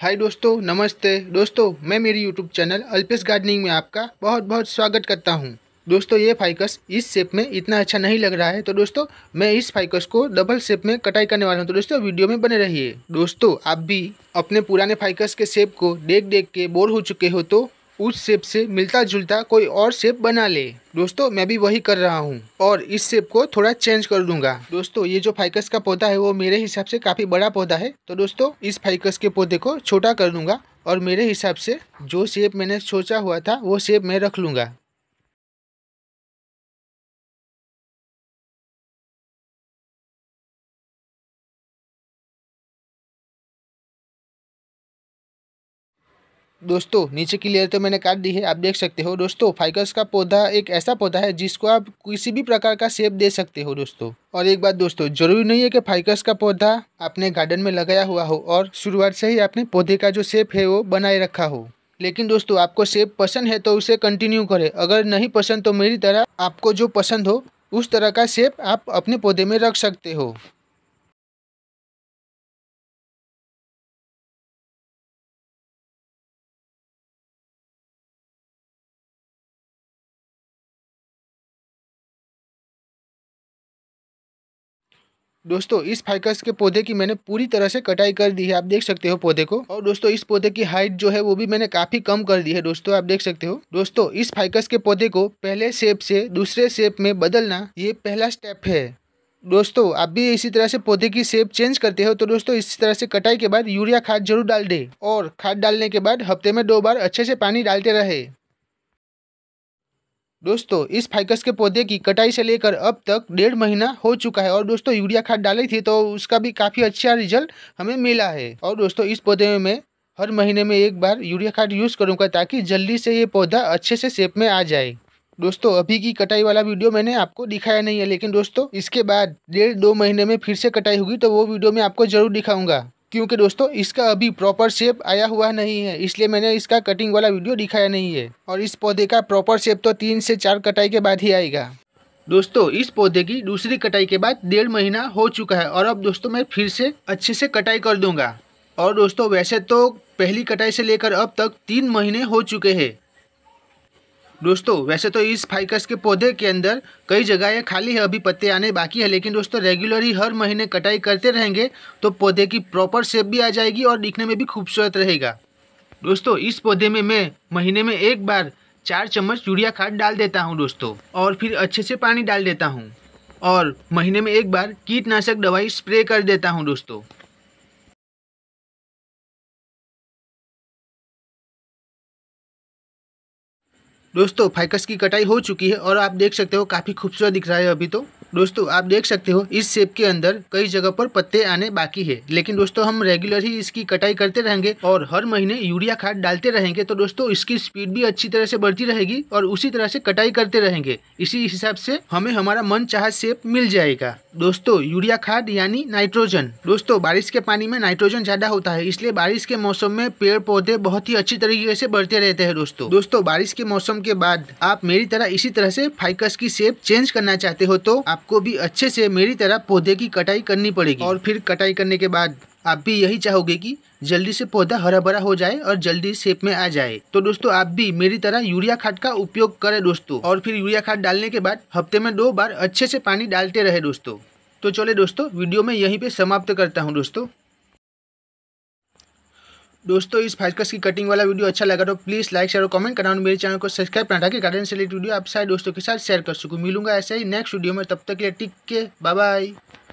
हाय दोस्तों नमस्ते दोस्तों मैं मेरी यूट्यूब चैनल अल्पेश गार्डनिंग में आपका बहुत बहुत स्वागत करता हूँ दोस्तों ये फाइकस इस शेप में इतना अच्छा नहीं लग रहा है तो दोस्तों मैं इस फाइकस को डबल शेप में कटाई करने वाला हूँ तो दोस्तों वीडियो में बने रहिए दोस्तों आप भी अपने पुराने फाइकस के शेप को देख देख के बोर हो चुके हो तो उस शेप से मिलता जुलता कोई और शेप बना ले दोस्तों मैं भी वही कर रहा हूँ और इस शेप को थोड़ा चेंज कर दूंगा दोस्तों ये जो फाइकस का पौधा है वो मेरे हिसाब से काफ़ी बड़ा पौधा है तो दोस्तों इस फाइकस के पौधे को छोटा कर दूंगा और मेरे हिसाब से जो शेप मैंने सोचा हुआ था वो शेप मैं रख लूंगा दोस्तों नीचे की लेयर तो मैंने काट दी है आप देख सकते हो दोस्तों फाइकस का पौधा एक ऐसा पौधा है जिसको आप किसी भी प्रकार का शेप दे सकते हो दोस्तों और एक बात दोस्तों जरूरी नहीं है कि फाइकस का पौधा आपने गार्डन में लगाया हुआ हो और शुरुआत से ही आपने पौधे का जो शेप है वो बनाए रखा हो लेकिन दोस्तों आपको शेप पसंद है तो उसे कंटिन्यू करे अगर नहीं पसंद तो मेरी तरह आपको जो पसंद हो उस तरह का शेप आप अपने पौधे में रख सकते हो दोस्तों इस फाइकस के पौधे की मैंने पूरी तरह से कटाई कर दी है आप देख सकते हो पौधे को और दोस्तों इस पौधे की हाइट जो है वो भी मैंने काफी कम कर दी है दोस्तों आप देख सकते हो दोस्तों इस फाइकस के पौधे को पहले शेप से दूसरे शेप में बदलना ये पहला स्टेप है दोस्तों आप भी इसी तरह से पौधे की शेप चेंज करते हो तो दोस्तों इसी तरह से कटाई के बाद यूरिया खाद जरूर डाल दे और खाद डालने के बाद हफ्ते में दो बार अच्छे से पानी डालते रहे दोस्तों इस फाइकस के पौधे की कटाई से लेकर अब तक डेढ़ महीना हो चुका है और दोस्तों यूरिया खाद डाली थी तो उसका भी काफ़ी अच्छा रिजल्ट हमें मिला है और दोस्तों इस पौधे में मैं हर महीने में एक बार यूरिया खाद यूज़ करूँगा ताकि जल्दी से ये पौधा अच्छे से शेप में आ जाए दोस्तों अभी की कटाई वाला वीडियो मैंने आपको दिखाया नहीं है लेकिन दोस्तों इसके बाद डेढ़ दो महीने में फिर से कटाई होगी तो वो वीडियो मैं आपको जरूर दिखाऊंगा क्योंकि दोस्तों इसका अभी प्रॉपर शेप आया हुआ नहीं है इसलिए मैंने इसका कटिंग वाला वीडियो दिखाया नहीं है और इस पौधे का प्रॉपर शेप तो तीन से चार कटाई के बाद ही आएगा दोस्तों इस पौधे की दूसरी कटाई के बाद डेढ़ महीना हो चुका है और अब दोस्तों मैं फिर से अच्छे से कटाई कर दूंगा और दोस्तों वैसे तो पहली कटाई से लेकर अब तक तीन महीने हो चुके हैं दोस्तों वैसे तो इस फाइकस के पौधे के अंदर कई जगह खाली है अभी पत्ते आने बाकी है लेकिन दोस्तों रेगुलरली हर महीने कटाई करते रहेंगे तो पौधे की प्रॉपर शेप भी आ जाएगी और दिखने में भी खूबसूरत रहेगा दोस्तों इस पौधे में मैं महीने में एक बार चार चम्मच यूरिया खाद डाल देता हूँ दोस्तों और फिर अच्छे से पानी डाल देता हूँ और महीने में एक बार कीटनाशक दवाई स्प्रे कर देता हूँ दोस्तों दोस्तों फाइकस की कटाई हो चुकी है और आप देख सकते हो काफ़ी खूबसूरत दिख रहा है अभी तो दोस्तों आप देख सकते हो इस सेब के अंदर कई जगह पर पत्ते आने बाकी है लेकिन दोस्तों हम रेगुलर ही इसकी कटाई करते रहेंगे और हर महीने यूरिया खाद डालते रहेंगे तो दोस्तों इसकी स्पीड भी अच्छी तरह से बढ़ती रहेगी और उसी तरह से कटाई करते रहेंगे इसी हिसाब से हमें हमारा मन चाह सेब मिल जाएगा दोस्तों यूरिया खाद यानी नाइट्रोजन दोस्तों बारिश के पानी में नाइट्रोजन ज्यादा होता है इसलिए बारिश के मौसम में पेड़ पौधे बहुत ही अच्छी तरीके से बढ़ते रहते हैं दोस्तों दोस्तों बारिश के मौसम के बाद आप मेरी तरह इसी तरह से फाइकस की सेब चेंज करना चाहते हो तो आप आपको भी अच्छे से मेरी तरह पौधे की कटाई करनी पड़ेगी और फिर कटाई करने के बाद आप भी यही चाहोगे कि जल्दी से पौधा हरा भरा हो जाए और जल्दी शेप में आ जाए तो दोस्तों आप भी मेरी तरह यूरिया खाद का उपयोग करें दोस्तों और फिर यूरिया खाद डालने के बाद हफ्ते में दो बार अच्छे से पानी डालते रहे दोस्तों तो चले दोस्तों वीडियो में यहीं पे समाप्त करता हूँ दोस्तों दोस्तों इस फाइजकस की कटिंग वाला वीडियो अच्छा लगा तो प्लीज़ लाइक शेयर और कमेंट करना और मेरे चैनल को सब्सक्राइब करना ताकि गार्डन से रिलेटेड वीडियो आप सारे दोस्तों के साथ शेयर कर सकूँ मिलूंगा ऐसे ही नेक्स्ट वीडियो में तब तक के लिए टिक के बाय बाय